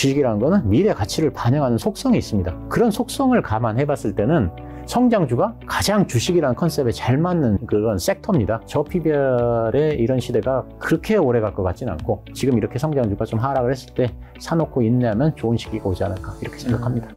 주식이라는 거는 미래 가치를 반영하는 속성이 있습니다. 그런 속성을 감안해 봤을 때는 성장주가 가장 주식이라는 컨셉에 잘 맞는 그런 섹터입니다. 저피별의 이런 시대가 그렇게 오래 갈 것 같지는 않고 지금 이렇게 성장주가 좀 하락을 했을 때 사놓고 인내하면 좋은 시기가 오지 않을까 이렇게 생각합니다. 음.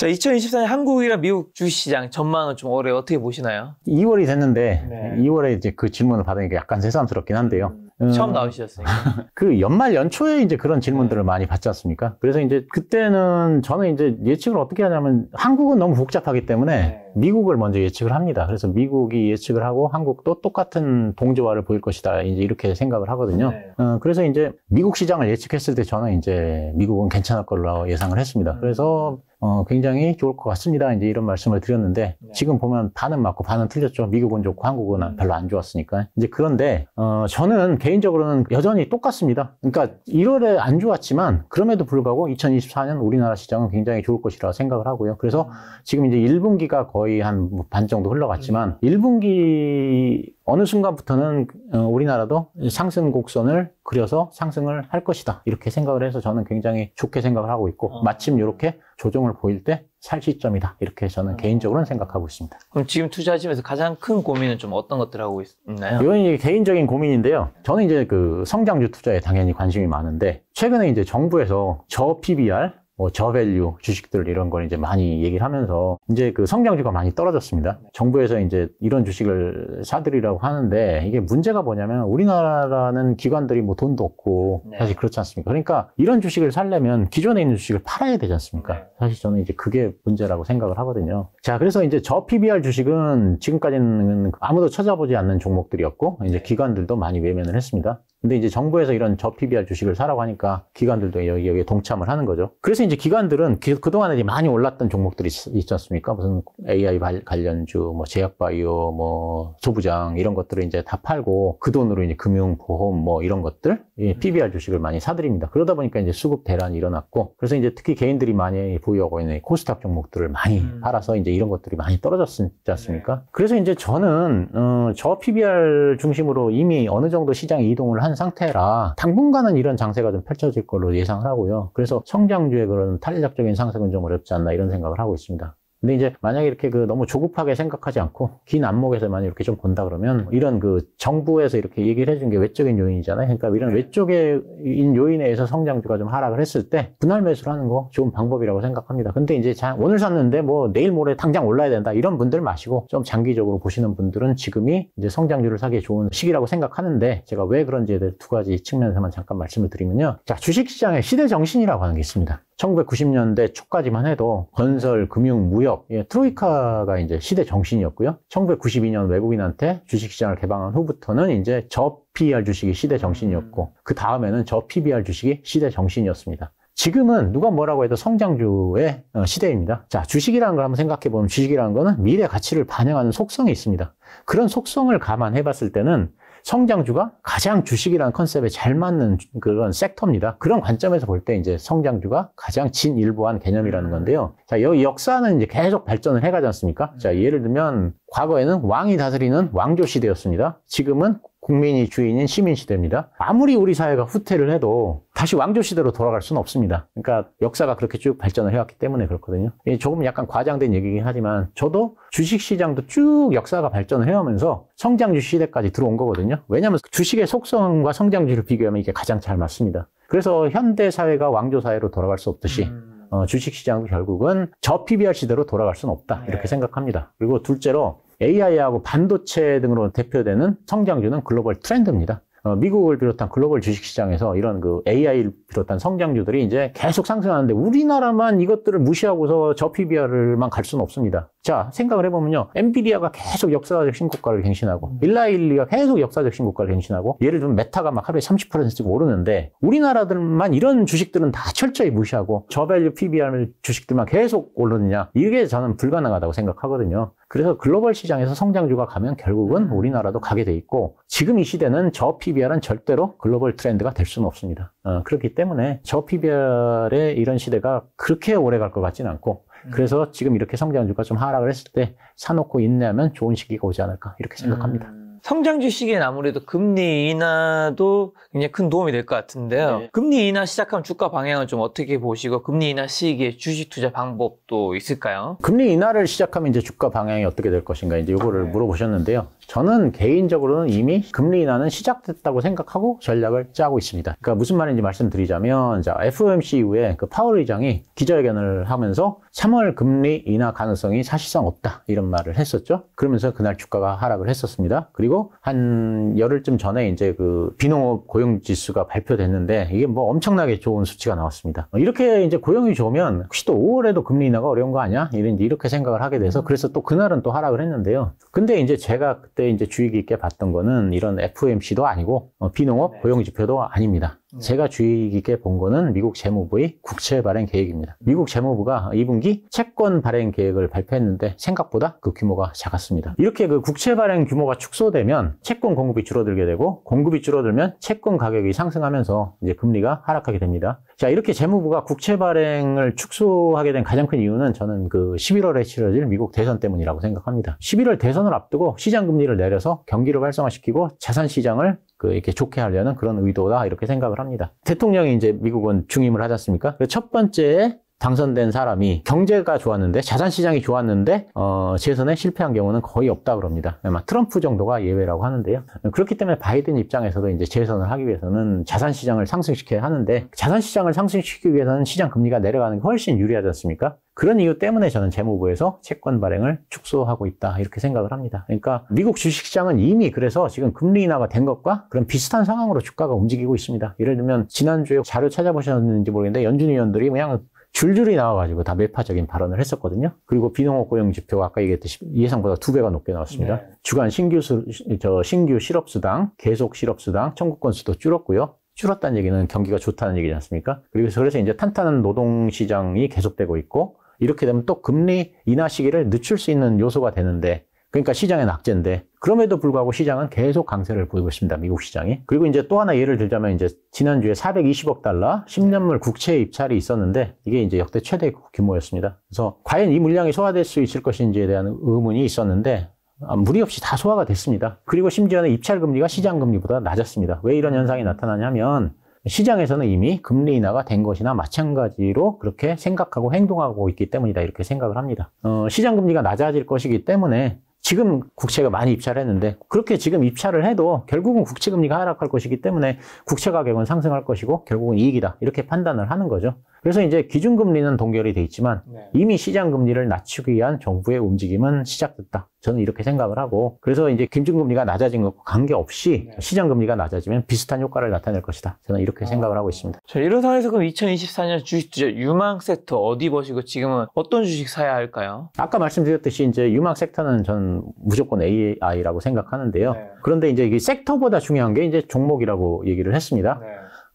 자, 2024년 한국이랑 미국 주식시장 전망을좀 올해 어떻게 보시나요? 2월이 됐는데 네. 2월에 이제 그 질문을 받으니까 약간 새삼스럽긴 한데요. 음, 음. 처음 나오셨으니까. 그 연말 연초에 이제 그런 질문들을 네. 많이 받지 않습니까? 그래서 이제 그때는 저는 이제 예측을 어떻게 하냐면 한국은 너무 복잡하기 때문에 네. 미국을 먼저 예측을 합니다. 그래서 미국이 예측을 하고 한국도 똑같은 동조화를 보일 것이다. 이제 이렇게 생각을 하거든요. 네. 어, 그래서 이제 미국 시장을 예측했을 때 저는 이제 미국은 괜찮을 걸로 예상을 했습니다. 음. 그래서 어, 굉장히 좋을 것 같습니다. 이제 이런 말씀을 드렸는데 네. 지금 보면 반은 맞고 반은 틀렸죠. 미국은 좋고 한국은 음. 별로 안 좋았으니까. 이제 그런데 어, 저는 개인적으로는 여전히 똑같습니다. 그러니까 1월에 안 좋았지만 그럼에도 불구하고 2024년 우리나라 시장은 굉장히 좋을 것이라 고 생각을 하고요. 그래서 음. 지금 이제 1분기가 거의 거의 한반 뭐 정도 흘러갔지만 1분기 음. 어느 순간부터는 어, 우리나라도 상승 곡선을 그려서 상승을 할 것이다 이렇게 생각을 해서 저는 굉장히 좋게 생각을 하고 있고 어. 마침 이렇게 조정을 보일 때 살 시점이다 이렇게 저는 어. 개인적으로는 생각하고 있습니다. 그럼 지금 투자하시면서 가장 큰 고민은 좀 어떤 것들 하고 있나요? 이건 이제 개인적인 고민인데요. 저는 이제 그 성장주 투자에 당연히 관심이 많은데 최근에 이제 정부에서 저 PBR 뭐 저밸류 주식들 이런 걸 이제 많이 얘기를 하면서 이제 그 성장주가 많이 떨어졌습니다. 정부에서 이제 이런 주식을 사들이라고 하는데 이게 문제가 뭐냐면 우리나라는 기관들이 뭐 돈도 없고 네. 사실 그렇지 않습니까? 그러니까 이런 주식을 살려면 기존에 있는 주식을 팔아야 되지 않습니까? 네. 사실 저는 이제 그게 문제라고 생각을 하거든요. 자, 그래서 이제 저 PBR 주식은 지금까지는 아무도 찾아보지 않는 종목들이었고 이제 네. 기관들도 많이 외면을 했습니다. 근데 이제 정부에서 이런 저 PBR 주식을 사라고 하니까 기관들도 여기, 여기에 동참을 하는 거죠. 그래서 이제 기관들은 그, 그동안에 많이 올랐던 종목들이 있, 었습니까 무슨 AI 관련주, 뭐 제약바이오, 뭐 소부장 이런 것들을 이제 다 팔고 그 돈으로 이제 금융, 보험 뭐 이런 것들 예, 음. PBR 주식을 많이 사들입니다. 그러다 보니까 이제 수급 대란이 일어났고 그래서 이제 특히 개인들이 많이 보유하고 있는 코스닥 종목들을 많이 음. 팔아서 이제 이런 것들이 많이 떨어졌지 않습니까? 네. 그래서 이제 저는 어, 저 PBR 중심으로 이미 어느 정도 시장 이동을 한 상태라 당분간은 이런 장세가 좀 펼쳐질 걸로 예상을 하고요. 그래서 성장주에 그런 개인적 탄력적인 상승은 좀 어렵지 않나 이런 생각을 하고 있습니다. 근데 이제 만약에 이렇게 그 너무 조급하게 생각하지 않고 긴 안목에서만 이렇게 좀 본다 그러면 이런 그 정부에서 이렇게 얘기를 해준 게 외적인 요인이잖아요. 그러니까 이런 네. 외적인 요인에 의해서 성장주가 좀 하락을 했을 때 분할 매수를 하는 거 좋은 방법이라고 생각합니다. 근데 이제 자, 오늘 샀는데 뭐 내일 모레 당장 올라야 된다 이런 분들 마시고 좀 장기적으로 보시는 분들은 지금이 이제 성장주를 사기 에 좋은 시기라고 생각하는데 제가 왜 그런지에 대해 두 가지 측면에서만 잠깐 말씀을 드리면요. 자, 주식시장의 시대 정신이라고 하는 게 있습니다. 1990년대 초까지만 해도 건설, 금융, 무역, 예, 트로이카가 이제 시대 정신이었고요. 1992년 외국인한테 주식시장을 개방한 후부터는 이제 저 PER 주식이 시대 정신이었고, 음. 그 다음에는 저 PBR 주식이 시대 정신이었습니다. 지금은 누가 뭐라고 해도 성장주의 어, 시대입니다. 자, 주식이라는 걸 한번 생각해 보면 주식이라는 거는 미래 가치를 반영하는 속성이 있습니다. 그런 속성을 감안해 봤을 때는 성장주가 가장 주식이라는 컨셉에 잘 맞는 그런 섹터입니다. 그런 관점에서 볼 때 이제 성장주가 가장 진일보한 개념이라는 건데요. 자, 여기 역사는 이제 계속 발전을 해가지 않습니까? 자, 예를 들면 과거에는 왕이 다스리는 왕조 시대였습니다. 지금은 국민이 주인인 시민 시대입니다. 아무리 우리 사회가 후퇴를 해도 다시 왕조시대로 돌아갈 수는 없습니다. 그러니까 역사가 그렇게 쭉 발전을 해왔기 때문에 그렇거든요. 조금 약간 과장된 얘기긴 하지만 저도 주식시장도 쭉 역사가 발전을 해오면서 성장주 시대까지 들어온 거거든요. 왜냐하면 주식의 속성과 성장주를 비교하면 이게 가장 잘 맞습니다. 그래서 현대 사회가 왕조 사회로 돌아갈 수 없듯이 음. 어, 주식시장도 결국은 저 PBR 시대로 돌아갈 수는 없다 네. 이렇게 생각합니다. 그리고 둘째로 AI하고 반도체 등으로 대표되는 성장주는 글로벌 트렌드입니다. 어, 미국을 비롯한 글로벌 주식시장에서 이런 그 AI를 비롯한 성장주들이 이제 계속 상승하는데 우리나라만 이것들을 무시하고서 저 PBR을만 갈 수는 없습니다. 자 생각을 해보면요, 엔비디아가 계속 역사적 신고가를 갱신하고 음. 일라일리가 계속 역사적 신고가를 갱신하고 예를 들면 메타가 막 하루에 30%씩 오르는데 우리나라들만 이런 주식들은 다 철저히 무시하고 저밸류 PBR 주식들만 계속 오르느냐 이게 저는 불가능하다고 생각하거든요. 그래서 글로벌 시장에서 성장주가 가면 결국은 음. 우리나라도 가게 돼 있고 지금 이 시대는 저 PBR은 절대로 글로벌 트렌드가 될 수는 없습니다. 어, 그렇기 때문에 저 PBR의 이런 시대가 그렇게 오래 갈 것 같지는 않고 음. 그래서 지금 이렇게 성장주가 좀 하락을 했을 때 사놓고 인내하면 좋은 시기가 오지 않을까 이렇게 생각합니다. 음. 성장 주식는 아무래도 금리 인하도 굉장히 큰 도움이 될 것 같은데요. 네. 금리 인하 시작하면 주가 방향을좀 어떻게 보시고 금리 인하 시기에 주식 투자 방법도 있을까요? 금리 인하를 시작하면 이제 주가 방향이 어떻게 될 것인가 이제 이거를 아, 네. 물어보셨는데요. 저는 개인적으로는 이미 금리 인하는 시작됐다고 생각하고 전략을 짜고 있습니다. 그러니까 무슨 말인지 말씀드리자면 자, FOMC 이후에 그 파월 의장이 기자회견을 하면서 3월 금리 인하 가능성이 사실상 없다 이런 말을 했었죠. 그러면서 그날 주가가 하락을 했었습니다. 그리고 한 열흘쯤 전에 이제 그 비농업 고용 지수가 발표됐는데 이게 뭐 엄청나게 좋은 수치가 나왔습니다. 어, 이렇게 이제 고용이 좋으면 혹시 또 5월에도 금리 인하가 어려운 거 아니야? 이런 이렇게 생각을 하게 돼서 음. 그래서 또 그날은 또 하락을 했는데요. 근데 이제 제가 그때 이제 주의 깊게 봤던 거는 이런 FOMC도 아니고 어, 비농업 네. 고용 지표도 아닙니다. 음. 제가 주의 깊게 본 거는 미국 재무부의 국채 발행 계획입니다. 미국 재무부가 2분기 채권 발행 계획을 발표했는데 생각보다 그 규모가 작았습니다. 이렇게 그 국채 발행 규모가 축소되면 채권 공급이 줄어들게 되고 공급이 줄어들면 채권 가격이 상승하면서 이제 금리가 하락하게 됩니다. 자, 이렇게 재무부가 국채 발행을 축소하게 된 가장 큰 이유는 저는 그 11월에 치러질 미국 대선 때문이라고 생각합니다. 11월 대선을 앞두고 시장 금리를 내려서 경기를 활성화시키고 자산 시장을 그 이렇게 좋게 하려는 그런 의도다 이렇게 생각을 합니다. 대통령이 이제 미국은 중임을 하지 않습니까? 그 첫 번째 당선된 사람이 경제가 좋았는데 자산 시장이 좋았는데 어, 재선에 실패한 경우는 거의 없다 그럽니다. 아마 예, 트럼프 정도가 예외라고 하는데요. 그렇기 때문에 바이든 입장에서도 이제 재선을 하기 위해서는 자산 시장을 상승시켜야 하는데 자산 시장을 상승시키기 위해서는 시장 금리가 내려가는 게 훨씬 유리하지 않습니까? 그런 이유 때문에 저는 재무부에서 채권 발행을 축소하고 있다 이렇게 생각을 합니다. 그러니까 미국 주식시장은 이미 그래서 지금 금리 인하가 된 것과 그런 비슷한 상황으로 주가가 움직이고 있습니다. 예를 들면 지난주에 자료 찾아보셨는지 모르겠는데 연준 의원들이 그냥 줄줄이 나와가지고 다 매파적인 발언을 했었거든요. 그리고 비농업 고용 지표가 아까 얘기했듯이 예상보다 두 배가 높게 나왔습니다. 네. 주간 신규 수, 저 신규 실업수당, 계속 실업수당, 청구 건수도 줄었고요. 줄었다는 얘기는 경기가 좋다는 얘기지 않습니까? 그리고 그래서 이제 탄탄한 노동 시장이 계속되고 있고 이렇게 되면 또 금리 인하 시기를 늦출 수 있는 요소가 되는데 그러니까 시장의 낙제인데 그럼에도 불구하고 시장은 계속 강세를 보이고 있습니다. 미국 시장이. 그리고 이제 또 하나 예를 들자면 이제 지난주에 420억 달러 10년물 국채 입찰이 있었는데 이게 이제 역대 최대 규모였습니다. 그래서 과연 이 물량이 소화될 수 있을 것인지에 대한 의문이 있었는데 아, 무리 없이 다 소화가 됐습니다. 그리고 심지어는 입찰 금리가 시장 금리보다 낮았습니다. 왜 이런 현상이 나타나냐면 시장에서는 이미 금리 인하가 된 것이나 마찬가지로 그렇게 생각하고 행동하고 있기 때문이다 이렇게 생각을 합니다. 어, 시장 금리가 낮아질 것이기 때문에 지금 국채가 많이 입찰을 했는데 그렇게 지금 입찰을 해도 결국은 국채 금리가 하락할 것이기 때문에 국채 가격은 상승할 것이고 결국은 이익이다 이렇게 판단을 하는 거죠. 그래서 이제 기준금리는 동결이 돼 있지만 네. 이미 시장금리를 낮추기 위한 정부의 움직임은 시작됐다. 저는 이렇게 생각을 하고 그래서 이제 기준금리가 낮아진 것과 관계없이 네. 시장금리가 낮아지면 비슷한 효과를 나타낼 것이다. 저는 이렇게 아. 생각을 하고 있습니다. 자, 이런 상황에서 그럼 2024년 주식 투자 유망 섹터 어디 보시고 지금은 어떤 주식 사야 할까요? 아까 말씀드렸듯이 이제 유망 섹터는 전 무조건 AI라고 생각하는데요. 네. 그런데 이제 이게 섹터보다 중요한 게 이제 종목이라고 얘기를 했습니다. 네.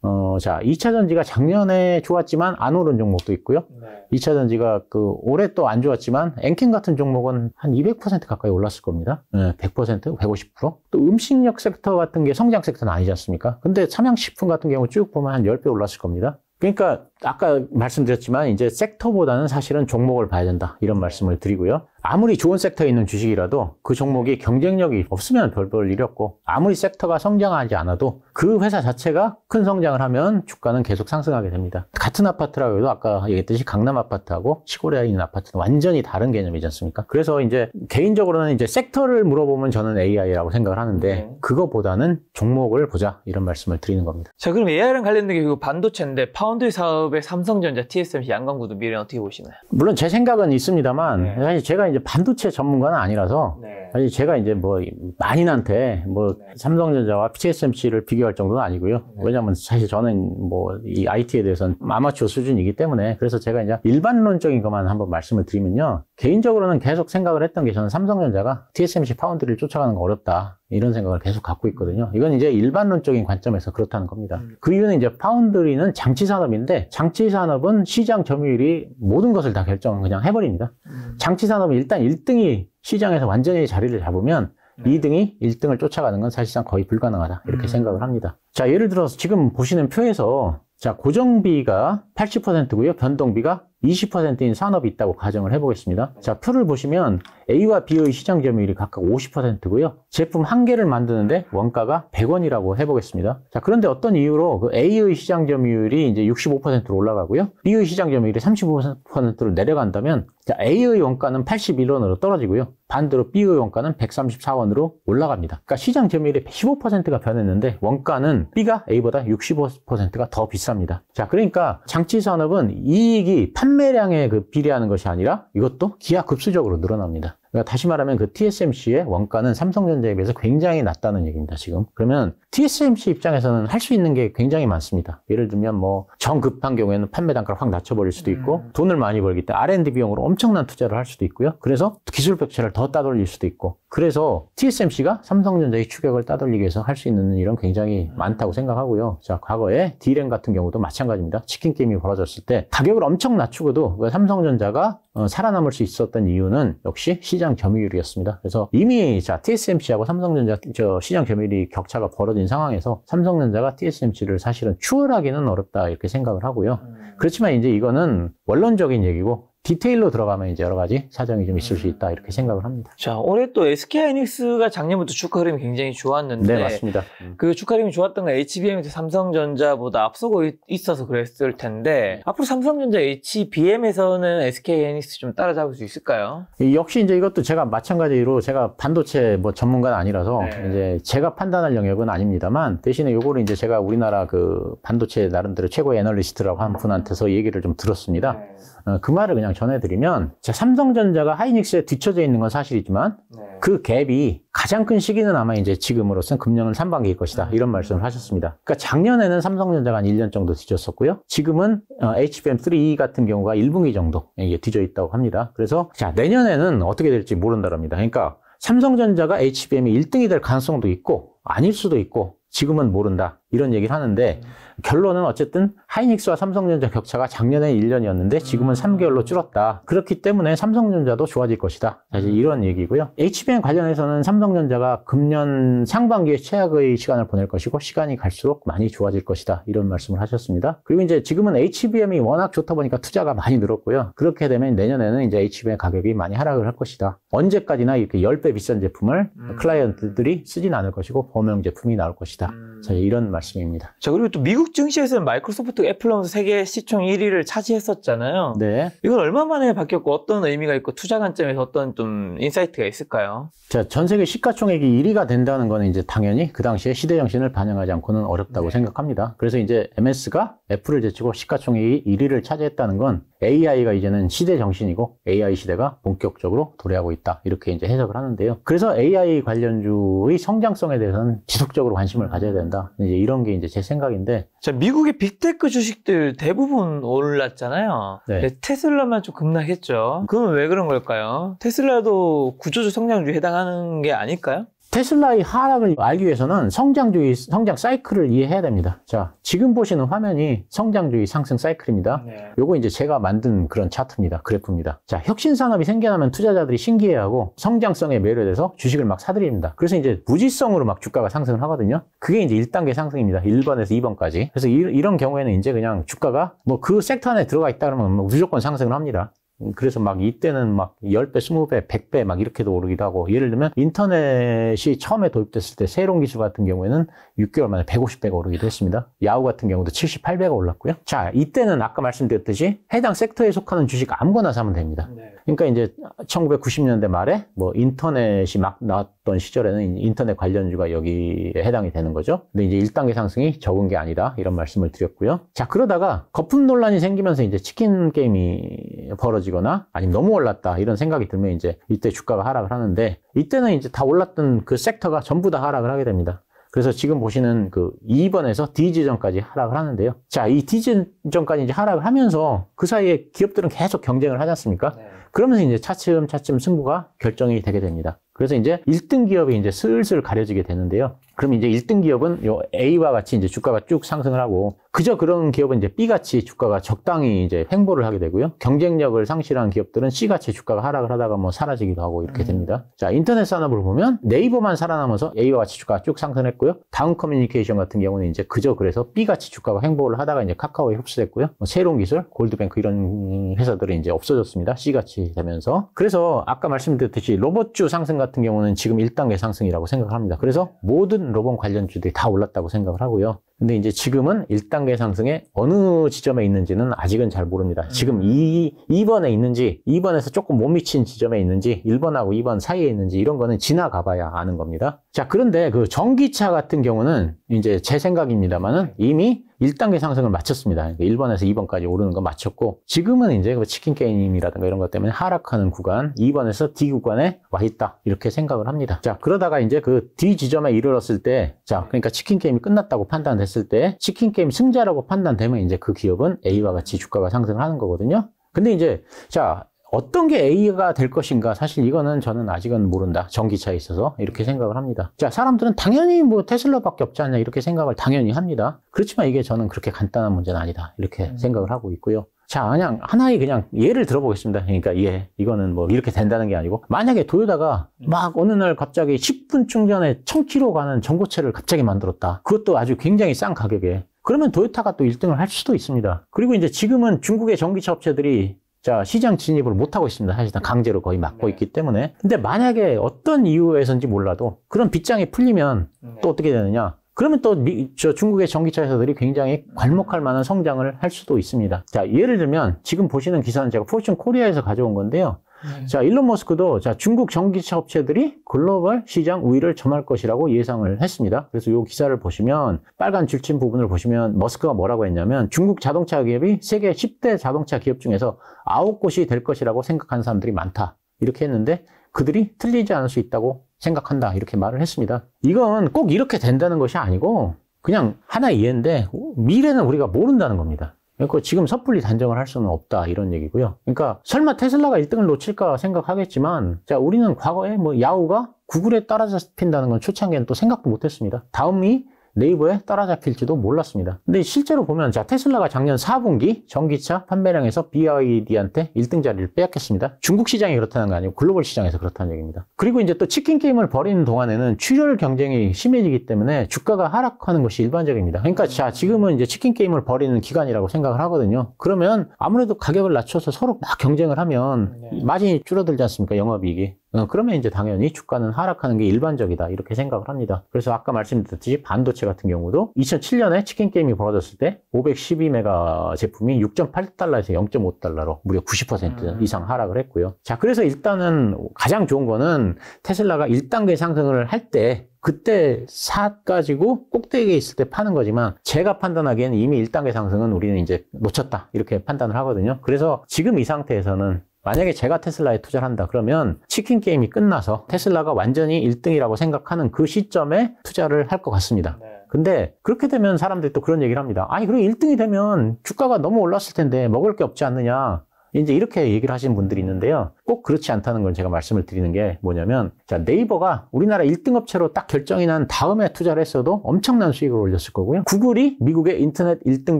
어, 자, 2차 전지가 작년에 좋았지만 안 오른 종목도 있고요. 네. 2차 전지가 그 올해 또 안 좋았지만 엔킨 같은 종목은 한 200% 가까이 올랐을 겁니다. 네, 100%, 150%. 또 음식력 섹터 같은 게 성장 섹터는 아니지 않습니까? 근데 삼양식품 같은 경우 쭉 보면 한 10배 올랐을 겁니다. 그러니까 아까 말씀드렸지만 이제 섹터보다는 사실은 종목을 봐야 된다 이런 말씀을 드리고요. 아무리 좋은 섹터에 있는 주식이라도 그 종목이 경쟁력이 없으면 별 볼 일이 없고 아무리 섹터가 성장하지 않아도 그 회사 자체가 큰 성장을 하면 주가는 계속 상승하게 됩니다. 같은 아파트라고 해도 아까 얘기했듯이 강남 아파트하고 시골에 있는 아파트는 완전히 다른 개념이지 않습니까? 그래서 이제 개인적으로는 이제 섹터를 물어보면 저는 AI라고 생각을 하는데 음. 그거보다는 종목을 보자 이런 말씀을 드리는 겁니다. 자 그럼 AI랑 관련된 게 반도체인데 파운드 사업 고백 삼성전자 TSMC 양광구도 미래는 어떻게 보시나요? 물론 제 생각은 있습니다만 네. 사실 제가 이제 반도체 전문가는 아니라서 네. 사실 제가 이제 뭐 만인한테 뭐 네. 삼성전자와 TSMC를 비교할 정도는 아니고요. 네. 왜냐하면 사실 저는 뭐 이 IT에 대해서는 아마추어 수준이기 때문에 그래서 제가 이제 일반론적인 것만 한번 말씀을 드리면요. 개인적으로는 계속 생각을 했던 게 저는 삼성전자가 TSMC 파운드를 쫓아가는 거 어렵다. 이런 생각을 계속 갖고 있거든요. 이건 이제 일반론적인 관점에서 그렇다는 겁니다. 음. 그 이유는 이제 파운드리는 장치 산업인데 장치 산업은 시장 점유율이 모든 것을 다 결정을 그냥 해버립니다. 음. 장치 산업은 일단 1등이 시장에서 완전히 자리를 잡으면 2등이 1등을 쫓아가는 건 사실상 거의 불가능하다 이렇게 음. 생각을 합니다. 자 예를 들어서 지금 보시는 표에서 자 고정비가 80%고요 변동비가 20%인 산업이 있다고 가정을 해보겠습니다. 자, 표를 보시면 A와 B의 시장 점유율이 각각 50%고요. 제품 한 개를 만드는데 원가가 100원이라고 해보겠습니다. 자, 그런데 어떤 이유로 그 A의 시장 점유율이 이제 65%로 올라가고요. B의 시장 점유율이 35%로 내려간다면 자, A의 원가는 81원으로 떨어지고요. 반대로 B의 원가는 134원으로 올라갑니다. 그러니까 시장 점유율이 15%가 변했는데 원가는 B가 A보다 65%가 더 비쌉니다. 자, 그러니까 장치 산업은 이익이 판매 판매량에 그 비례하는 것이 아니라 이것도 기하급수적으로 늘어납니다. 그러니까 다시 말하면 그 TSMC의 원가는 삼성전자에 비해서 굉장히 낮다는 얘기입니다, 지금. 그러면 TSMC 입장에서는 할 수 있는 게 굉장히 많습니다. 예를 들면 뭐 정급한 경우에는 판매 단가를 확 낮춰버릴 수도 있고 음. 돈을 많이 벌기 때문에 R&D 비용으로 엄청난 투자를 할 수도 있고요. 그래서 기술 벽체를 더 따돌릴 수도 있고 그래서 TSMC가 삼성전자의 추격을 따돌리기 위해서 할 수 있는 일은 굉장히 음. 많다고 생각하고요. 자, 과거에 D램 같은 경우도 마찬가지입니다. 치킨 게임이 벌어졌을 때 가격을 엄청 낮추고도 그 삼성전자가 어, 살아남을 수 있었던 이유는 역시 시장 점유율이었습니다. 그래서 이미 자 TSMC하고 삼성전자 저 시장 점유율이 격차가 벌어진 상황에서 삼성전자가 TSMC를 사실은 추월하기는 어렵다 이렇게 생각을 하고요. 음. 그렇지만 이제 이거는 원론적인 얘기고 디테일로 들어가면 이제 여러 가지 사정이 좀 있을 수 음. 있다 이렇게 생각을 합니다. 자 올해 또 SK 하이닉스가 작년부터 주가 흐름이 굉장히 좋았는데, 네 맞습니다. 음. 그 주가 흐름이 좋았던 건 HBM 삼성전자보다 앞서고 있어서 그랬을 텐데 음. 앞으로 삼성전자 HBM에서는 SK 하이닉스 좀 따라잡을 수 있을까요? 역시 이제 이것도 제가 마찬가지로 제가 반도체 뭐 전문가는 아니라서 네. 이제 제가 판단할 영역은 아닙니다만 대신에 요거를 이제 제가 우리나라 그 반도체 나름대로 최고의 애널리스트라고 한 분한테서 얘기를 좀 들었습니다. 네. 어, 그 말을 그냥 전해드리면 삼성전자가 하이닉스에 뒤쳐져 있는 건 사실이지만 네. 그 갭이 가장 큰 시기는 아마 이제 지금으로선 금년은 3반기일 것이다 음. 이런 말씀을 하셨습니다. 그러니까 작년에는 삼성전자가 한 1년 정도 뒤졌었고요. 지금은 어, HBM3 같은 경우가 1분기 정도 이게 뒤져 있다고 합니다. 그래서 자 내년에는 어떻게 될지 모른다랍니다. 그러니까 삼성전자가 HBM이 1등이 될 가능성도 있고 아닐 수도 있고 지금은 모른다 이런 얘기를 하는데 음. 결론은 어쨌든 하이닉스와 삼성전자 격차가 작년에 1년이었는데 지금은 3개월로 음. 줄었다. 그렇기 때문에 삼성전자도 좋아질 것이다. 사실 음. 이런 얘기고요. HBM 관련해서는 삼성전자가 금년 상반기에 최악의 시간을 보낼 것이고 시간이 갈수록 많이 좋아질 것이다. 이런 말씀을 하셨습니다. 그리고 이제 지금은 HBM이 워낙 좋다 보니까 투자가 많이 늘었고요. 그렇게 되면 내년에는 이제 HBM 가격이 많이 하락을 할 것이다. 언제까지나 이렇게 10배 비싼 제품을 음. 클라이언트들이 쓰진 않을 것이고 범용 제품이 나올 것이다. 음. 사실 이런 말씀입니다. 자, 그리고 또 미국 미국 증시에서는 마이크로소프트 애플 하면서 세계 시총 1위를 차지했었잖아요. 네. 이건 얼마 만에 바뀌었고 어떤 의미가 있고 투자 관점에서 어떤 좀 인사이트가 있을까요? 자, 전 세계 시가총액이 1위가 된다는 거는 이제 당연히 그 당시에 시대 정신을 반영하지 않고는 어렵다고 네. 생각합니다. 그래서 이제 MS가 애플을 제치고 시가총액이 1위를 차지했다는 건 AI가 이제는 시대 정신이고 AI 시대가 본격적으로 도래하고 있다. 이렇게 이제 해석을 하는데요. 그래서 AI 관련주의 성장성에 대해서는 지속적으로 관심을 가져야 된다. 이제 이런 게 이제 제 생각인데 자, 미국의 빅테크 주식들 대부분 올랐잖아요. 네. 테슬라만 좀 급락했죠. 그러면 왜 그런 걸까요? 테슬라도 구조조 성장주에 해당하는 게 아닐까요? 테슬라의 하락을 알기 위해서는 성장주의 성장 사이클을 이해해야 됩니다. 자, 지금 보시는 화면이 성장주의 상승 사이클입니다. 네. 요거 이제 제가 만든 그런 차트입니다. 그래프입니다. 자, 혁신 산업이 생겨나면 투자자들이 신기해하고 성장성에 매료돼서 주식을 막 사들입니다. 그래서 이제 무지성으로 막 주가가 상승을 하거든요. 그게 이제 1단계 상승입니다. 1번에서 2번까지. 그래서 이, 런 경우에는 이제 그냥 주가가 뭐 그 섹터 안에 들어가 있다 그러면 무조건 상승을 합니다. 음, 그래서 막 이때는 막 10배, 20배, 100배 막 이렇게도 오르기도 하고 예를 들면 인터넷이 처음에 도입됐을 때 새로운 기술 같은 경우에는 6개월 만에 150배가 오르기도 했습니다. 야후 같은 경우도 78배가 올랐고요. 자, 이때는 아까 말씀드렸듯이 해당 섹터에 속하는 주식 아무거나 사면 됩니다. 네. 그러니까 이제 1990년대 말에 뭐 인터넷이 막 나왔던 시절에는 인터넷 관련주가 여기에 해당이 되는 거죠. 근데 이제 1단계 상승이 적은 게 아니다. 이런 말씀을 드렸고요. 자, 그러다가 거품 논란이 생기면서 이제 치킨 게임이 벌어지거나 아니면 너무 올랐다. 이런 생각이 들면 이제 이때 주가가 하락을 하는데 이때는 이제 다 올랐던 그 섹터가 전부 다 하락을 하게 됩니다. 그래서 지금 보시는 그 2번에서 D 지점까지 하락을 하는데요. 자, 이 D 지점까지 이제 하락을 하면서 그 사이에 기업들은 계속 경쟁을 하지 않습니까? 네. 그러면서 이제 차츰 차츰 승부가 결정이 되게 됩니다. 그래서 이제 1등 기업이 이제 슬슬 가려지게 되는데요. 그럼 이제 1등 기업은 요 A와 같이 이제 주가가 쭉 상승을 하고 그저 그런 기업은 이제 B 같이 주가가 적당히 이제 횡보를 하게 되고요. 경쟁력을 상실한 기업들은 C 같이 주가가 하락을 하다가 뭐 사라지기도 하고 이렇게 음. 됩니다. 자, 인터넷 산업을 보면 네이버만 살아남아서 A와 같이 주가가 쭉 상승했고요. 다운 커뮤니케이션 같은 경우는 이제 그저 그래서 B 같이 주가가 횡보를 하다가 이제 카카오에 흡수됐고요. 뭐 새로운 기술, 골드뱅크 이런 회사들은 이제 없어졌습니다. C 같이 되면서. 그래서 아까 말씀드렸듯이 로봇주 상승 같은 경우는 지금 1단계 상승이라고 생각합니다. 그래서 모든 로봇 관련주들이 다 올랐다고 생각을 하고요. 근데 이제 지금은 1단계 상승에 어느 지점에 있는지는 아직은 잘 모릅니다. 음. 지금 이 2번에 있는지, 2번에서 조금 못 미친 지점에 있는지, 1번하고 2번 사이에 있는지 이런 거는 지나가 봐야 아는 겁니다. 자, 그런데 그 전기차 같은 경우는 이제 제 생각입니다만은 이미 1단계 상승을 마쳤습니다. 1번에서 그러니까 2번까지 오르는 거 마쳤고 지금은 이제 그 치킨 게임이라든가 이런 것 때문에 하락하는 구간 2번에서 D 구간에 와 있다 이렇게 생각을 합니다. 자 그러다가 이제 그 D 지점에 이르렀을 때자 그러니까 치킨 게임이 끝났다고 판단됐습니다 했을 때 치킨 게임 승자라고 판단되면 이제 그 기업은 A와 같이 주가가 상승을 하는 거거든요. 근데 이제 자 어떤 게 A가 될 것인가 사실 이거는 저는 아직은 모른다 전기차에 있어서 이렇게 생각을 합니다 자 사람들은 당연히 뭐 테슬라밖에 없지 않냐 이렇게 생각을 당연히 합니다 그렇지만 이게 저는 그렇게 간단한 문제는 아니다 이렇게 음. 생각을 하고 있고요 자, 그냥 하나의 그냥 예를 들어보겠습니다. 그러니까 예, 이거는 뭐 이렇게 된다는 게 아니고 만약에 도요다가 음. 막 어느 날 갑자기 10분 충전에 1000km 가는 전고체를 갑자기 만들었다. 그것도 아주 굉장히 싼 가격에. 그러면 도요타가 또 1등을 할 수도 있습니다. 그리고 이제 지금은 중국의 전기차 업체들이 자, 시장 진입을 못하고 있습니다. 사실상 강제로 거의 막고 네. 있기 때문에. 근데 만약에 어떤 이유에서인지 몰라도 그런 빗장이 풀리면 네. 또 어떻게 되느냐. 그러면 또 미, 저 중국의 전기차 회사들이 굉장히 괄목할 만한 성장을 할 수도 있습니다. 자, 예를 들면 지금 보시는 기사는 제가 포춘 코리아에서 가져온 건데요. 네. 자, 일론 머스크도 자, 중국 전기차 업체들이 글로벌 시장 우위를 점할 것이라고 예상을 했습니다. 그래서 이 기사를 보시면 빨간 줄친 부분을 보시면 머스크가 뭐라고 했냐면 중국 자동차 기업이 세계 10대 자동차 기업 중에서 9곳이 될 것이라고 생각하는 사람들이 많다. 이렇게 했는데 그들이 틀리지 않을 수 있다고 생각한다. 이렇게 말을 했습니다. 이건 꼭 이렇게 된다는 것이 아니고 그냥 하나의 이해인데 미래는 우리가 모른다는 겁니다. 그러니까 지금 섣불리 단정을 할 수는 없다 이런 얘기고요. 그러니까 설마 테슬라가 1등을 놓칠까 생각하겠지만 자 우리는 과거에 뭐 야후가 구글에 따라잡힌다는 건 초창기에는 또 생각도 못했습니다. 다음이 네이버에 따라잡힐지도 몰랐습니다. 근데 실제로 보면 자 테슬라가 작년 4분기 전기차 판매량에서 BYD한테 1등 자리를 빼앗겼습니다. 중국 시장이 그렇다는 거 아니고 글로벌 시장에서 그렇다는 얘기입니다. 그리고 이제 또 치킨 게임을 벌이는 동안에는 출혈 경쟁이 심해지기 때문에 주가가 하락하는 것이 일반적입니다. 그러니까 자 지금은 이제 치킨 게임을 벌이는 기간이라고 생각을 하거든요. 그러면 아무래도 가격을 낮춰서 서로 막 경쟁을 하면 네. 마진이 줄어들지 않습니까? 영업이익이. 어, 그러면 이제 당연히 주가는 하락하는 게 일반적이다 이렇게 생각을 합니다. 그래서 아까 말씀드렸듯이 반도체 같은 경우도 2007년에 치킨 게임이 벌어졌을 때 512메가 제품이 6.8달러에서 0.5달러로 무려 90% 음. 이상 하락을 했고요. 자, 그래서 일단은 가장 좋은 거는 테슬라가 1단계 상승을 할 때 그때 사가지고 꼭대기에 있을 때 파는 거지만 제가 판단하기에는 이미 1단계 상승은 우리는 이제 놓쳤다 이렇게 판단을 하거든요 그래서 지금 이 상태에서는 만약에 제가 테슬라에 투자를 한다 그러면 치킨 게임이 끝나서 테슬라가 완전히 1등이라고 생각하는 그 시점에 투자를 할 것 같습니다. 네. 근데 그렇게 되면 사람들이 또 그런 얘기를 합니다. 아니, 그리고 1등이 되면 주가가 너무 올랐을 텐데 먹을 게 없지 않느냐. 이제 이렇게 얘기를 하시는 분들이 있는데요. 꼭 그렇지 않다는 걸 제가 말씀을 드리는 게 뭐냐면 자 네이버가 우리나라 1등 업체로 딱 결정이 난 다음에 투자를 했어도 엄청난 수익을 올렸을 거고요. 구글이 미국의 인터넷 1등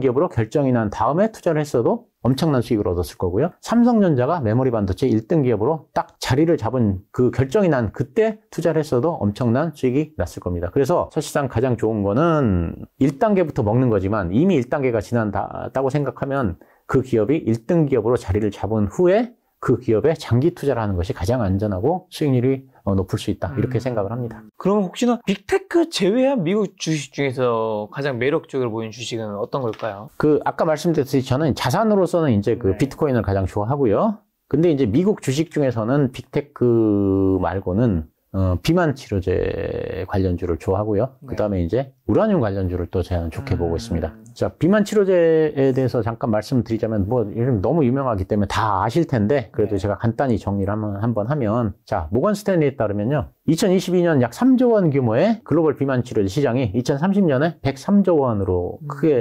기업으로 결정이 난 다음에 투자를 했어도 엄청난 수익을 얻었을 거고요. 삼성전자가 메모리 반도체 1등 기업으로 딱 자리를 잡은 그 결정이 난 그때 투자를 했어도 엄청난 수익이 났을 겁니다. 그래서 사실상 가장 좋은 거는 1단계부터 먹는 거지만 이미 1단계가 지난다고 생각하면 그 기업이 1등 기업으로 자리를 잡은 후에 그 기업에 장기 투자를 하는 것이 가장 안전하고 수익률이 어, 높을 수 있다 이렇게 음. 생각을 합니다. 그럼 혹시나 빅테크 제외한 미국 주식 중에서 가장 매력적으로 보이는 주식은 어떤 걸까요? 그 아까 말씀드렸듯이 저는 자산으로서는 이제 그 네. 비트코인을 가장 좋아하고요. 근데 이제 미국 주식 중에서는 빅테크 말고는 어, 비만 치료제 관련주를 좋아하고요. 네. 그 다음에 이제 우라늄 관련주를 또 제가 좋게 음. 보고 있습니다. 자, 비만 치료제에 대해서 잠깐 말씀드리자면 뭐 요즘 너무 유명하기 때문에 다 아실 텐데 그래도 네. 제가 간단히 정리를 한번, 한번 하면 자, 모건 스탠리에 따르면요. 2022년 약 3조 원 규모의 글로벌 비만 치료제 시장이 2030년에 103조 원으로 크게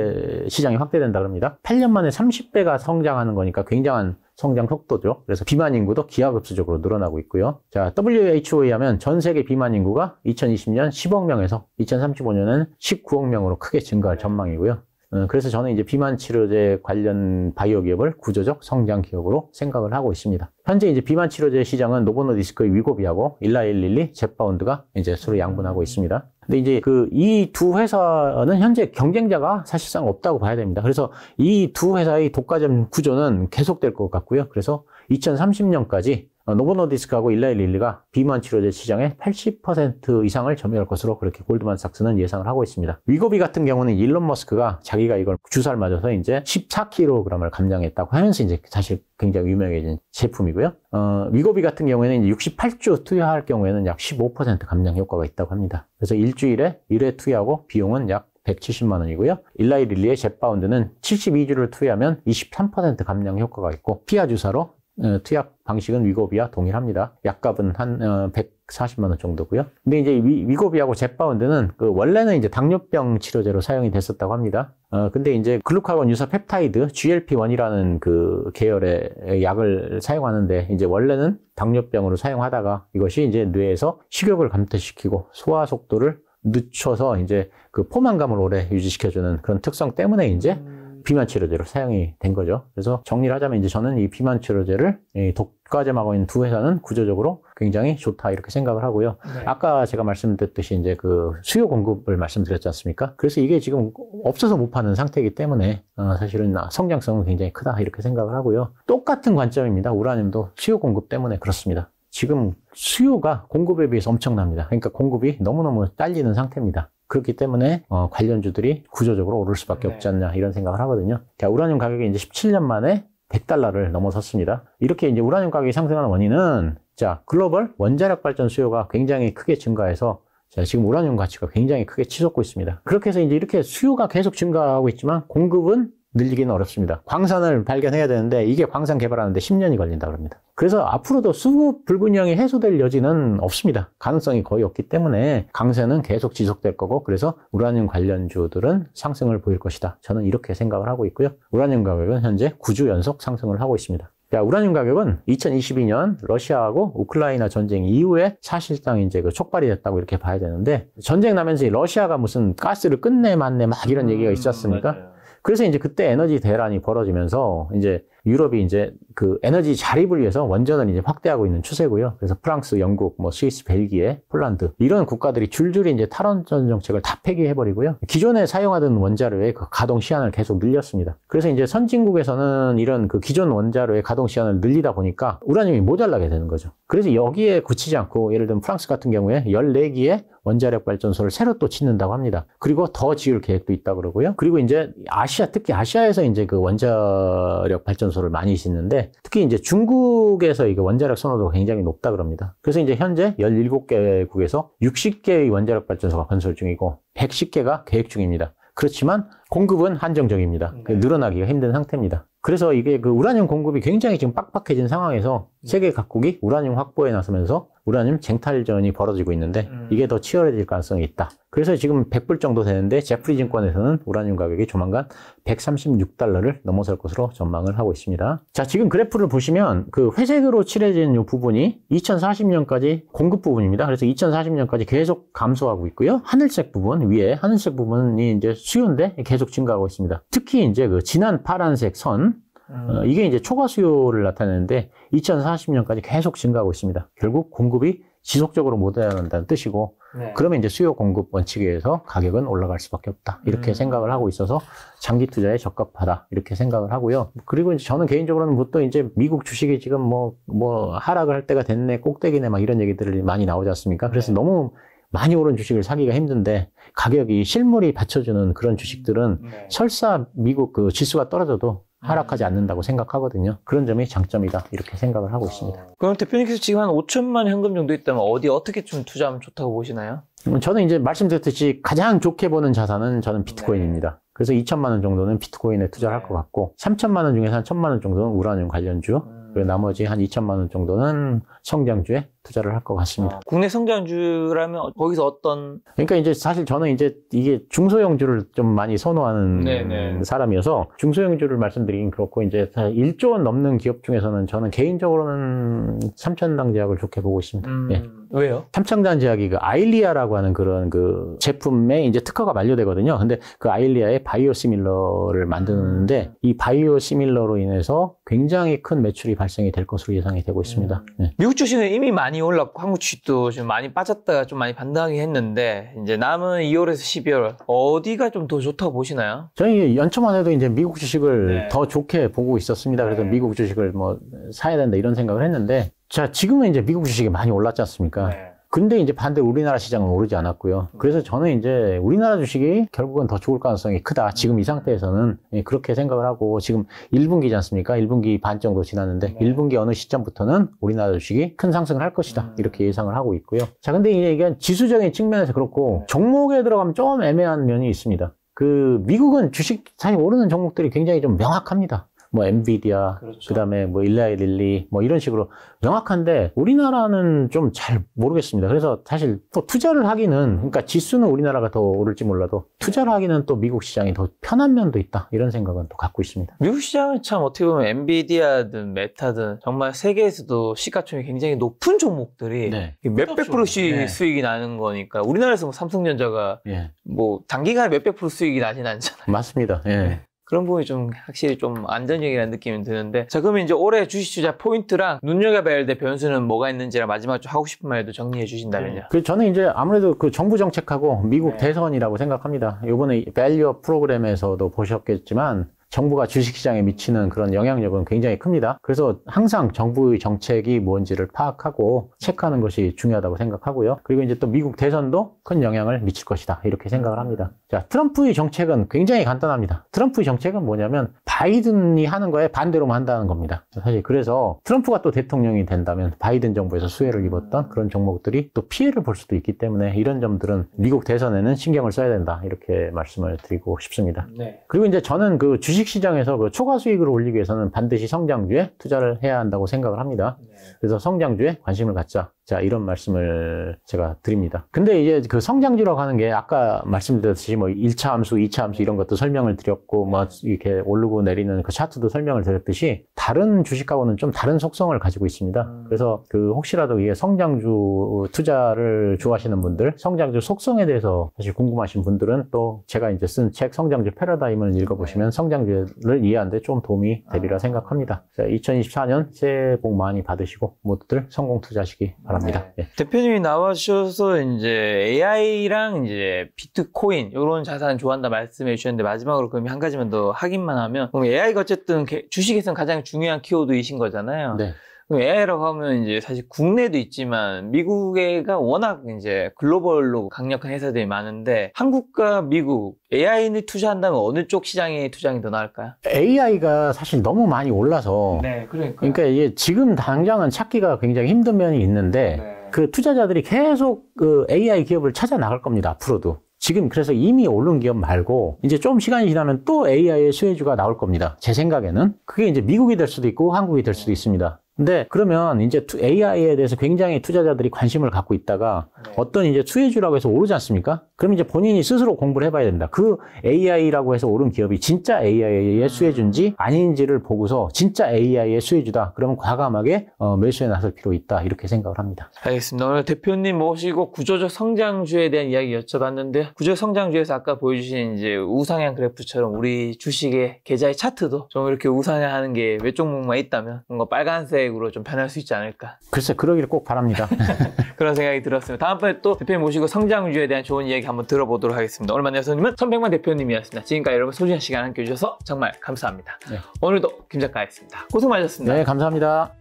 음. 시장이 확대된다 그럽니다. 8년 만에 30배가 성장하는 거니까 굉장한 성장 속도죠. 그래서 비만 인구도 기하급수적으로 늘어나고 있고요. 자, WHO에 e 하면 전 세계 비만 인구가 2020년 10억 명에서 2035년은 19억 명으로 크게 증가할 전망이고요. 어, 그래서 저는 이제 비만 치료제 관련 바이오 기업을 구조적 성장 기업으로 생각을 하고 있습니다. 현재 이제 비만 치료제 시장은 노보노디스크의 위고비하고 일라일릴리, j 파운드가 이제 서로 양분하고 있습니다. 근데 이제 그 이 두 회사는 현재 경쟁자가 사실상 없다고 봐야 됩니다. 그래서 이 두 회사의 독과점 구조는 계속될 것 같고요. 그래서 2030년까지 어, 노보노디스크하고 일라이릴리가 비만 치료제 시장의 80% 이상을 점유할 것으로 그렇게 골드만삭스는 예상을 하고 있습니다. 위고비 같은 경우는 일론 머스크가 자기가 이걸 주사를 맞아서 이제 14kg을 감량했다고 하면서 이제 사실 굉장히 유명해진 제품이고요. 어, 위고비 같은 경우에는 68주 투여할 경우에는 약 15% 감량 효과가 있다고 합니다. 그래서 일주일에 1회 투여하고 비용은 약 170만 원이고요. 일라이 릴리의 젯바운드는 72주를 투여하면 23% 감량 효과가 있고 피하 주사로 어, 투약 방식은 위고비와 동일합니다. 약값은 한 140만 어, 원 정도고요. 근데 이제 위, 위 고비하고 제파운드는 그 원래는 이제 당뇨병 치료제로 사용이 됐었다고 합니다. 어, 근데 이제 글루카곤 유사 펩타이드 GLP-1이라는 그 계열의 약을 사용하는데 이제 원래는 당뇨병으로 사용하다가 이것이 이제 뇌에서 식욕을 감퇴시키고 소화 속도를 늦춰서 이제 그 포만감을 오래 유지시켜주는 그런 특성 때문에 이제 음. 비만 치료제로 사용이 된 거죠. 그래서 정리를 하자면 이제 저는 이 비만 치료제를 독과제 막고 있는 두 회사는 구조적으로 굉장히 좋다 이렇게 생각을 하고요. 네. 아까 제가 말씀드렸듯이 이제 그 수요 공급을 말씀드렸지 않습니까? 그래서 이게 지금 없어서 못 파는 상태이기 때문에 어 사실은 성장성은 굉장히 크다 이렇게 생각을 하고요. 똑같은 관점입니다. 우라늄도 수요 공급 때문에 그렇습니다. 지금 수요가 공급에 비해서 엄청납니다. 그러니까 공급이 너무너무 딸리는 상태입니다. 그렇기 때문에 어, 관련주들이 구조적으로 오를 수밖에 네. 없지 않냐 이런 생각을 하거든요. 자, 우라늄 가격이 이제 17년 만에 100달러를 넘어섰습니다. 이렇게 이제 우라늄 가격이 상승하는 원인은 자, 글로벌 원자력 발전 수요가 굉장히 크게 증가해서 자, 지금 우라늄 가치가 굉장히 크게 치솟고 있습니다. 그렇게 해서 이제 이렇게 수요가 계속 증가하고 있지만 공급은 늘리기는 어렵습니다. 광산을 발견해야 되는데 이게 광산 개발하는데 10년이 걸린다 그럽니다. 그래서 앞으로도 수급 불균형이 해소될 여지는 없습니다. 가능성이 거의 없기 때문에 강세는 계속 지속될 거고 그래서 우라늄 관련주들은 상승을 보일 것이다. 저는 이렇게 생각을 하고 있고요. 우라늄 가격은 현재 9주 연속 상승을 하고 있습니다. 자, 우라늄 가격은 2022년 러시아하고 우크라이나 전쟁 이후에 사실상 이제 그 촉발이 됐다고 이렇게 봐야 되는데 전쟁 나면서 러시아가 무슨 가스를 끝내 만내 막 이런 얘기가 있었습니까 음, 그래서 이제 그때 에너지 대란이 벌어지면서 이제 유럽이 이제 그 에너지 자립을 위해서 원전을 이제 확대하고 있는 추세고요. 그래서 프랑스, 영국, 뭐 스위스, 벨기에, 폴란드 이런 국가들이 줄줄이 이제 탈원전 정책을 다 폐기해 버리고요. 기존에 사용하던 원자로의 그 가동 시한을 계속 늘렸습니다. 그래서 이제 선진국에서는 이런 그 기존 원자로의 가동 시한을 늘리다 보니까 우라늄이 모자라게 되는 거죠. 그래서 여기에 그치지 않고 예를 들면 프랑스 같은 경우에 14기의 원자력 발전소를 새로 또 짓는다고 합니다. 그리고 더 지을 계획도 있다 그러고요. 그리고 이제 아시아 특히 아시아에서 이제 그 원자력 발전소를 많이 짓는데 특히 이제 중국에서 이게 원자력 선호도가 굉장히 높다 그럽니다. 그래서 이제 현재 17개국에서 60개의 원자력 발전소가 건설 중이고 110개가 계획 중입니다. 그렇지만 공급은 한정적입니다. 네. 늘어나기가 힘든 상태입니다. 그래서 이게 그 우라늄 공급이 굉장히 지금 빡빡해진 상황에서 세계 각국이 우라늄 확보에 나서면서 우라늄 쟁탈전이 벌어지고 있는데 음. 이게 더 치열해질 가능성이 있다. 그래서 지금 100불 정도 되는데 제프리 증권에서는 우라늄 가격이 조만간 136달러를 넘어설 것으로 전망을 하고 있습니다. 자, 지금 그래프를 보시면 그 회색으로 칠해진 이 부분이 2040년까지 공급 부분입니다. 그래서 2040년까지 계속 감소하고 있고요. 하늘색 부분 위에 하늘색 부분이 이제 수요인데 계속 증가하고 있습니다. 특히 이제 그 진한 파란색 선 음. 어, 이게 이제 초과 수요를 나타내는데 2040년까지 계속 증가하고 있습니다. 결국 공급이 지속적으로 못해난다는 뜻이고 네. 그러면 이제 수요 공급 원칙에 의해서 가격은 올라갈 수밖에 없다 이렇게 음. 생각을 하고 있어서 장기 투자에 적합하다 이렇게 생각을 하고요 그리고 이제 저는 개인적으로는 뭐또 이제 미국 주식이 지금 뭐뭐 뭐 하락을 할 때가 됐네 꼭대기네 막 이런 얘기들이 많이 나오지 않습니까 그래서 네. 너무 많이 오른 주식을 사기가 힘든데 가격이 실물이 받쳐주는 그런 음. 주식들은 네. 설사 미국 그 지수가 떨어져도 하락하지 음. 않는다고 생각하거든요. 그런 점이 장점이다 이렇게 생각을 하고 있습니다. 어. 그럼 대표님께서 지금 한 5천만 현금 정도 있다면 어디 어떻게 좀 투자하면 좋다고 보시나요? 음, 저는 이제 말씀드렸듯이 가장 좋게 보는 자산은 저는 비트코인입니다. 네. 그래서 2천만 원 정도는 비트코인에 투자를 할것 네. 같고 3천만 원 중에서 한 1천만 원 정도는 우라늄 관련주 음. 그리고 나머지 한 2천만 원 정도는 성장주에 투자를 할 것 같습니다. 아, 국내 성장주라면 거기서 어떤? 그러니까 이제 사실 저는 이제 이게 중소형주를 좀 많이 선호하는 네네. 네. 사람이어서 중소형주를 말씀드리긴 그렇고 이제 1조 원 넘는 기업 중에서는 저는 개인적으로는 삼천당 제약을 좋게 보고 있습니다. 음... 예. 왜요? 삼천당 제약이 그 아일리아라고 하는 그런 그 제품에 이제 특허가 만료되거든요. 근데 그 아일리아의 바이오 시밀러를 만드는데 음. 이 바이오 시밀러로 인해서 굉장히 큰 매출이 발생이 될 것으로 예상이 되고 있습니다. 음... 예. 미국 주식은 이미 많이 많이 올랐고 한국 치도좀 많이 빠졌다가 좀 많이 반등하긴 했는데 이제 남은 2월에서 12월 어디가 좀 더 좋다고 보시나요? 저희 연초만 해도 이제 미국 주식을 네. 더 좋게 보고 있었습니다. 그래서 네. 미국 주식을 뭐 사야 된다 이런 생각을 했는데 자 지금은 이제 미국 주식이 많이 올랐지 않습니까? 네. 근데 이제 반대 우리나라 시장은 오르지 않았고요. 음. 그래서 저는 이제 우리나라 주식이 결국은 더 죽을 가능성이 크다. 음. 지금 이 상태에서는 예, 그렇게 생각을 하고 지금 1분기지 않습니까? 1분기 반 정도 지났는데 1분기 어느 시점부터는 우리나라 주식이 큰 상승을 할 것이다. 음. 이렇게 예상을 하고 있고요. 자, 근데 이게 지수적인 측면에서 그렇고 네. 종목에 들어가면 좀 애매한 면이 있습니다. 그 미국은 주식 사이 오르는 종목들이 굉장히 좀 명확합니다. 뭐 엔비디아, 그렇죠. 그다음에뭐 일라이 릴리, 뭐 이런 식으로 명확한데 우리나라는 좀 잘 모르겠습니다. 그래서 사실 또 투자를 하기는 그러니까 지수는 우리나라가 더 오를지 몰라도 투자를 하기는 또 미국 시장이 더 편한 면도 있다 이런 생각은 또 갖고 있습니다. 미국 시장은 참 어떻게 보면 엔비디아든 메타든 정말 세계에서도 시가총액이 굉장히 높은 종목들이 네. 몇백 프로씩 네. 수익이 나는 거니까 우리나라에서 뭐 삼성전자가 네. 뭐 단기간에 몇백 프로 수익이 나진 않잖아요. 맞습니다. 예. 네. 그런 부분이 좀 확실히 좀 안전적이라는 느낌이 드는데 자 그러면 이제 올해 주식 투자 포인트랑 눈여겨봐야 할 때 변수는 뭐가 있는지랑 마지막 좀 하고 싶은 말도 정리해 주신다면요. 네. 그 저는 이제 아무래도 그 정부 정책하고 미국 네. 대선이라고 생각합니다. 요번에 밸류업 프로그램에서도 보셨겠지만 정부가 주식시장에 미치는 그런 영향력은 굉장히 큽니다. 그래서 항상 정부의 정책이 뭔지를 파악하고 체크하는 것이 중요하다고 생각하고요. 그리고 이제 또 미국 대선도 큰 영향을 미칠 것이다. 이렇게 생각을 합니다. 자, 트럼프의 정책은 굉장히 간단합니다. 트럼프의 정책은 뭐냐면 바이든이 하는 거에 반대로만 한다는 겁니다. 사실 그래서 트럼프가 또 대통령이 된다면 바이든 정부에서 수혜를 입었던 그런 종목들이 또 피해를 볼 수도 있기 때문에 이런 점들은 미국 대선에는 신경을 써야 된다. 이렇게 말씀을 드리고 싶습니다. 네. 그리고 이제 저는 그 주식 주식시장에서 그 초과 수익을 올리기 위해서는 반드시 성장주에 투자를 해야 한다고 생각을 합니다. 네. 그래서 성장주에 관심을 갖자. 자, 이런 말씀을 제가 드립니다. 근데 이제 그 성장주라고 하는 게 아까 말씀드렸듯이 뭐 1차 함수, 2차 함수 이런 것도 설명을 드렸고, 뭐 이렇게 오르고 내리는 그 차트도 설명을 드렸듯이 다른 주식하고는 좀 다른 속성을 가지고 있습니다. 음. 그래서 그 혹시라도 이게 성장주 투자를 좋아하시는 분들, 성장주 속성에 대해서 사실 궁금하신 분들은 또 제가 이제 쓴 책 성장주 패러다임을 읽어보시면 성장주를 이해하는데 좀 도움이 되리라 아. 생각합니다. 자, 2024년 새해 복 많이 받으시고, 보시고 모두들 성공 투자하시기 바랍니다. 네. 예. 대표님이 나와주셔서 이제 AI랑 이제 비트코인 이런 자산 좋아한다 말씀해 주셨는데 마지막으로 그럼 한 가지만 더 확인만 하면 그럼 AI가 어쨌든 주식에서는 가장 중요한 키워드이신 거잖아요. 네. 그럼 AI라고 하면 이제 사실 국내도 있지만 미국에가 워낙 이제 글로벌로 강력한 회사들이 많은데 한국과 미국 AI를 투자한다면 어느 쪽 시장에 투자하기 더 나을까요? AI가 사실 너무 많이 올라서 네, 그러니까 그러니까 이게 지금 당장은 찾기가 굉장히 힘든 면이 있는데 네. 그 투자자들이 계속 그 AI 기업을 찾아 나갈 겁니다 앞으로도. 지금 그래서 이미 오른 기업 말고 이제 좀 시간이 지나면 또 AI의 수혜주가 나올 겁니다. 제 생각에는 그게 이제 미국이 될 수도 있고 한국이 될 수도 있습니다. 근데 그러면 이제 AI에 대해서 굉장히 투자자들이 관심을 갖고 있다가 네. 어떤 이제 수혜주라고 해서 오르지 않습니까? 그럼 이제 본인이 스스로 공부를 해봐야 된다. 그 AI라고 해서 오른 기업이 진짜 AI의 음. 수혜주인지 아닌지를 보고서 진짜 AI의 수혜주다. 그러면 과감하게 어, 매수에 나설 필요 있다. 이렇게 생각을 합니다. 알겠습니다. 오늘 대표님 모시고 뭐 구조적 성장주에 대한 이야기 여쭤봤는데 구조적 성장주에서 아까 보여주신 이제 우상향 그래프처럼 우리 주식의 계좌의 차트도 좀 이렇게 우상향하는 게 외쪽 목만 있다면 뭔가 빨간색 계획으로좀 변할 수 있지 않을까. 글쎄 그러기를 꼭 바랍니다. 그런 생각이 들었습니다. 다음번에 또 대표님 모시고 성장 주에 대한 좋은 이야기 한번 들어보도록 하겠습니다. 오늘 만난 나 손님은 천백만 대표님이었습니다. 지금까지 여러분 소중한 시간 함께 주셔서 정말 감사합니다. 네. 오늘도 김 작가였습니다. 고생 많으셨습니다. 네, 감사합니다.